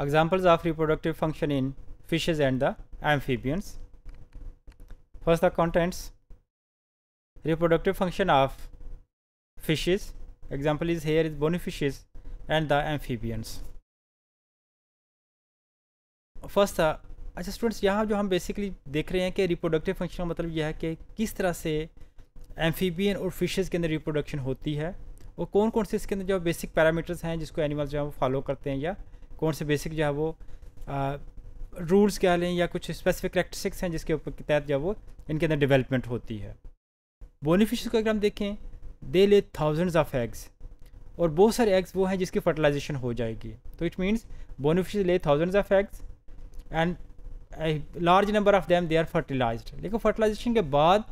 Examples of reproductive function in fishes and the amphibians. First the contents. Reproductive function of fishes. Example is here is bony fishes and the amphibians. first the अच्छा students यहाँ जो हम basically देख रहे हैं कि reproductive function का मतलब यह है कि किस तरह से एम्फीबियन और फिशेस के अंदर रिप्रोडक्शन होती है और कौन कौन से इसके अंदर जो बेसिक पैरामीटर्स हैं जिसको एनिमल्स जो है वो फॉलो करते हैं या कौन से बेसिक जो है वो रूल्स क्या लें या कुछ स्पेसिफिक करेक्टरिस्टिक्स हैं जिसके ऊपर के तहत जो वो इनके अंदर डेवलपमेंट होती है बोनीफिश को अगर हम देखें दे ले थाउजेंड्स ऑफ एग्स और बहुत सारे एग्स वो हैं जिसकी फर्टिलाइजेशन हो जाएगी तो it means bony fish lay thousands of eggs and large number of them they are fertilize लेकिन फर्टिलाइजेशन के बाद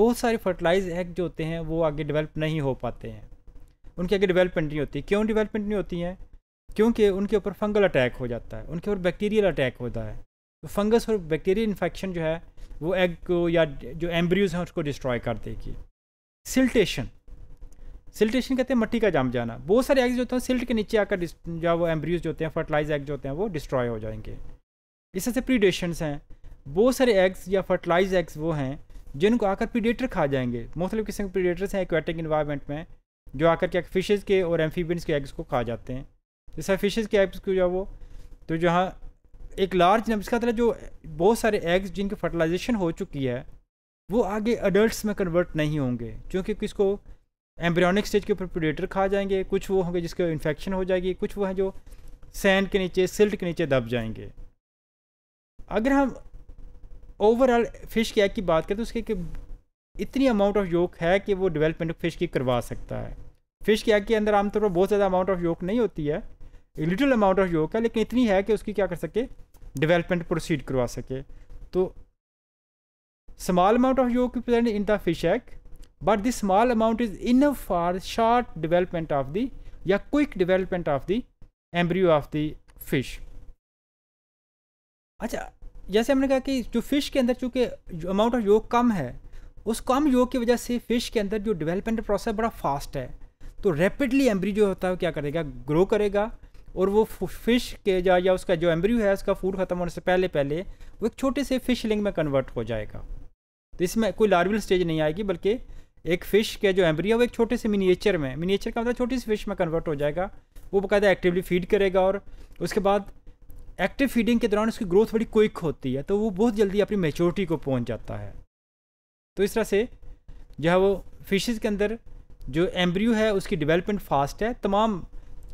बहुत सारे फर्टिलाइज एग जो होते हैं वो आगे डिवेल्प नहीं हो पाते हैं उनकी आगे डिवेलपमेंट नहीं होती क्यों डिवेलपमेंट नहीं होती हैं क्योंकि उनके ऊपर फंगल अटैक हो जाता है उनके ऊपर बैक्टीरियल अटैक होता है तो फंगस और बैक्टीरियल इन्फेक्शन जो है वो एग को या जो एम्ब्रियोज हैं उसको डिस्ट्रॉय कर देगी सिल्टेशन सिल्टेशन कहते हैं मट्टी का जम जाना बहुत सारे एग्स जो होते हैं सिल्ट के नीचे आकर जो वो एम्ब्रियोज होते हैं फर्टिलाइज एग्स होते हैं वो डिस्ट्रॉय हो जाएंगे इस तरह से प्रीडेशंस हैं बहुत सारे एग्स या फर्टिलाइज एग्स वो हैं जिनको आकर प्रीडेटर खा जाएंगे मुख्तलिफ किस्म के प्रीडेटर्स हैं एक्वेटिक इन्वायरमेंट में जो आकर के फिशेज़ के और एम्फीबियंस के एग्स को खा जाते हैं जैसा फिशेज़ के एग्स को जो है वो तो जहाँ एक लार्ज नंबर इसका मतलब जो बहुत सारे एग्स जिनकी फर्टिलाइजेशन हो चुकी है वो आगे अडल्ट में कन्वर्ट नहीं होंगे क्योंकि किसको एम्ब्रियोनिक स्टेज के ऊपर प्रोडेटर खा जाएंगे कुछ वो होंगे जिसके इन्फेक्शन हो जाएगी कुछ वो हैं जो सैंड के नीचे सिल्ट के नीचे दब जाएंगे अगर हम ओवरऑल फ़िश के एग की बात करें तो उसके इतनी अमाउंट ऑफ योक है कि वो डेवलपमेंट फ़िश की करवा सकता है फ़िश के एग के अंदर आमतौर पर बहुत ज़्यादा अमाउंट ऑफ योक नहीं होती है लिटिल अमाउंट ऑफ योग है लेकिन इतनी है कि उसकी क्या कर सके डेवलपमेंट प्रोसीड करवा सके तो small amount of yolk present in the fish egg but this small amount is in for short development of the या quick development of the embryo of the fish अच्छा जैसे हमने कहा कि जो फिश के अंदर चूंकि अमाउंट ऑफ योग कम है उस कम योग की वजह से फिश के अंदर जो डिवेलपमेंट प्रोसेस बड़ा फास्ट है तो रैपिडली एम्ब्री जो होता है क्या करेगा ग्रो करेगा और वो फिश के जा या उसका जो एम्ब्रियो है उसका फूड ख़त्म होने से पहले पहले वो एक छोटे से फिश लिंग में कन्वर्ट हो जाएगा तो इसमें कोई लार्वल स्टेज नहीं आएगी बल्कि एक फ़िश के जो एम्ब्रियो वो एक छोटे से मिनिएचर में मिनिएचर का मतलब छोटी सी फिश में कन्वर्ट हो जाएगा वो बकायदा एक्टिवली फीड करेगा और उसके बाद एक्टिव फीडिंग के दौरान उसकी ग्रोथ बड़ी क्विक होती है तो वो बहुत जल्दी अपनी मेचोरिटी को पहुँच जाता है तो इस तरह से जो है वो फिशेज़ के अंदर जो एम्ब्रियो है उसकी डेवलपमेंट फास्ट है तमाम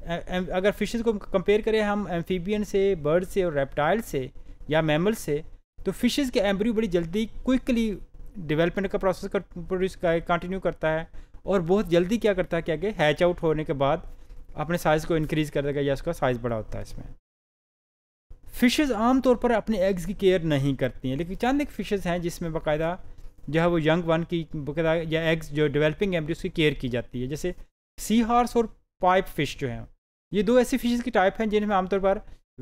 अगर फिशेस को कंपेयर करें हम एम्फीबियन से बर्ड से और रेप्टाइल से या मैमल से तो फिशेस के एम्ब्रियो बड़ी जल्दी क्विकली डेवलपमेंट का प्रोसेस कर प्रोड्यूस कंटिन्यू करता है और बहुत जल्दी क्या करता है कि आगे हैच आउट होने के बाद अपने साइज़ को इंक्रीज़ कर देगा या उसका साइज़ बड़ा होता है इसमें फिशेज़ आमतौर पर अपने एग्स की केयर नहीं करती हैं लेकिन चांद एक फिशेज़ हैं जिसमें बाकायदा जो है वो यंग वन की या एग्स जो डेवलपिंग एम्ब्रियो उसकी केयर की जाती है जैसे सी हार्स और पाइप फिश जो हैं ये दो ऐसी फिशेज की टाइप हैं जिनमें आमतौर पर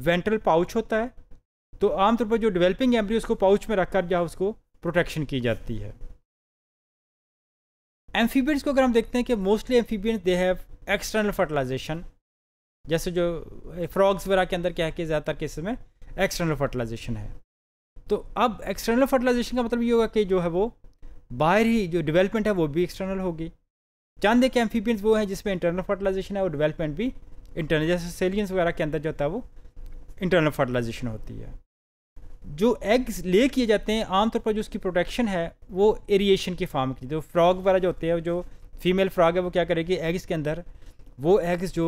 वेंट्रल पाउच होता है तो आमतौर पर जो डेवलपिंग एम्ब्रियो उसको पाउच में रखकर जो उसको प्रोटेक्शन की जाती है एम्फीबियंस को अगर हम देखते हैं कि mostly amphibians they have external fertilization जैसे जो फ्रॉग्स eh, वगैरह के अंदर क्या है कि ज़्यादातर केसेस में एक्सटर्नल फर्टिलाइजेशन है तो अब एक्सटर्नल फर्टिलाइजेशन का मतलब ये होगा कि जो है वो बाहर ही जो डेवलपमेंट है वो भी एक्सटर्नल होगी चांदे एक एम्फीबियंस वो हैं जिसमें इंटरनल फर्टिलाइजेशन है और डेवलपमेंट भी इंटरनल जैसे सेलियंस वगैरह के अंदर जो होता है वो इंटरनल फर्टिलाइजेशन होती है जो एग्स ले किए जाते हैं आमतौर पर जो उसकी प्रोटेक्शन है वो एरिएशन के फार्म की जो फ्रॉग वगैरह जो होते हैं जो फीमेल फ्रॉग है वो क्या करेगी एग्स के अंदर वो एग्स जो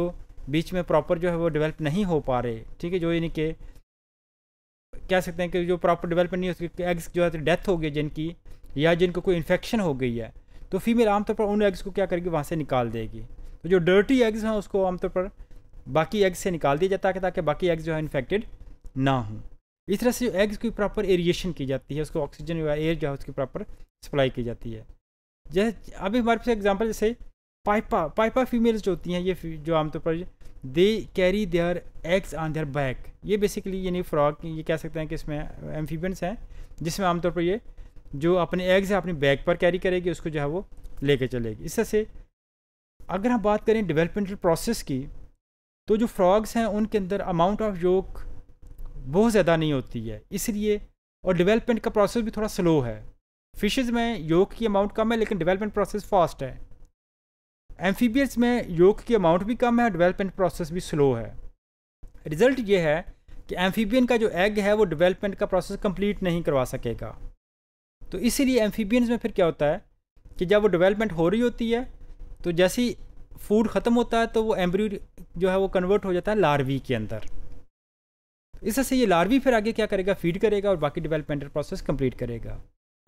बीच में प्रॉपर जो है वो डेवलप नहीं हो पा रहे ठीक है जो यानी कि कह सकते हैं कि जो प्रॉपर डेवलपमेंट नहीं होती एग्स जो है डेथ तो हो गई जिनकी या जिनको कोई इन्फेक्शन हो गई है तो फीमेल आमतौर पर उन एग्स को क्या करेगी वहाँ से निकाल देगी तो जो डर्टी एग्स हैं उसको आमतौर पर बाकी एग्स से निकाल दिया जाता है ताकि बाकी एग्स जो है इन्फेक्टेड ना हों इस तरह से जो एग्स की प्रॉपर एरिएशन की जाती है उसको ऑक्सीजन जो है एयर जो है उसकी प्रॉपर सप्लाई की जाती है जैसे अभी हमारे पास एग्जाम्पल जैसे पाइपा पाइपा फीमेल्स जो होती हैं ये जो आमतौर पर they carry their eggs on their back ये बेसिकली यानी फ्रॉक ये कह सकते हैं कि इसमें एम्फीबियंस हैं जिसमें आमतौर पर ये जो अपने एग्स है अपने बैक पर कैरी करेगी उसको जो है वो लेके चलेगी इस तरह से अगर हम बात करें डेवलपमेंटल प्रोसेस की तो जो फ्रॉग्स हैं उनके अंदर अमाउंट ऑफ योक बहुत ज़्यादा नहीं होती है इसलिए और डेवलपमेंट का प्रोसेस भी थोड़ा स्लो है फिशेज़ में योक की अमाउंट कम है लेकिन डेवलपमेंट प्रोसेस फास्ट है एम्फीबियस में योक की अमाउंट भी कम है डेवलपमेंट प्रोसेस भी स्लो है रिज़ल्ट ये है कि एम्फीबियन का जो एग है वो डेवलपमेंट का प्रोसेस कंप्लीट नहीं करवा सकेगा तो इसीलिए एम्फीबियंस में फिर क्या होता है कि जब वो डेवलपमेंट हो रही होती है तो जैसे ही फूड ख़त्म होता है तो वो एम्ब्रियो जो है वो कन्वर्ट हो जाता है लार्वी के अंदर इससे ये लार्वी फिर आगे क्या करेगा फीड करेगा और बाकी डेवलपमेंटल प्रोसेस कंप्लीट करेगा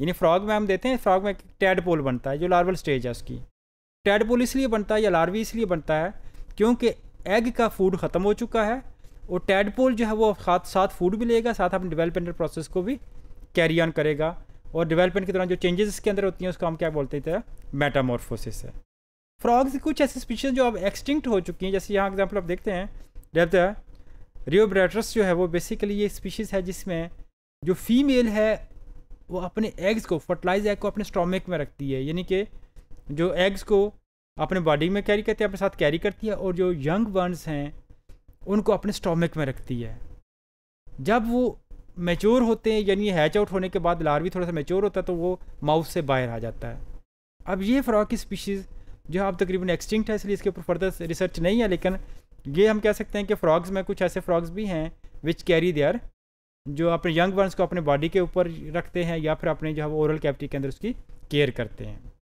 यानी फ्रॉग में हम देते हैं फ्रॉग में टैडपोल बनता है जो लार्वल स्टेज है उसकी टैडपोल इसलिए बनता है या लार्वी इसलिए बनता है क्योंकि एग का फूड ख़त्म हो चुका है और टैडपोल जो है वो साथ साथ फूड भी लेगा साथ अपने डिवेलपमेंटल प्रोसेस को भी कैरी ऑन करेगा और डेवलपमेंट के दौरान जो चेंजेस इसके अंदर होती हैं उसको हम क्या बोलते थे मेटामॉर्फोसिस है फ्रॉग्स कुछ ऐसी स्पीशीज जो अब एक्सटिंक्ट हो चुकी हैं जैसे यहाँ एग्जाम्पल आप देखते हैं डेप्टा रियोब्रेटरस जो है वो बेसिकली ये स्पीशीज़ है जिसमें जो फीमेल है वो अपने एग्स को फर्टिलाइज एग को अपने स्टोमिक में रखती है यानी कि जो एग्स को अपने बॉडी में कैरी करती है अपने साथ कैरी करती है और जो यंग बर्नस हैं उनको अपने स्टोमिक में रखती है जब वो मेच्योर होते हैं यानी हैच आउट होने के बाद लार्वी थोड़ा सा मेच्योर होता है तो वो माउथ से बाहर आ जाता है अब ये फ्रॉक की स्पीशीज़ जो हाँ, अब तकरीबन एक्सटिंक्ट है इसलिए इसके ऊपर फर्दर रिसर्च नहीं है लेकिन ये हम कह सकते हैं कि फ्रॉग्स में कुछ ऐसे फ्रॉग्स भी हैं विच कैरी देयर जो अपने यंग वर्न्स को अपने बॉडी के ऊपर रखते हैं या फिर अपने जो है वो ओरल कैविटी के अंदर उसकी केयर करते हैं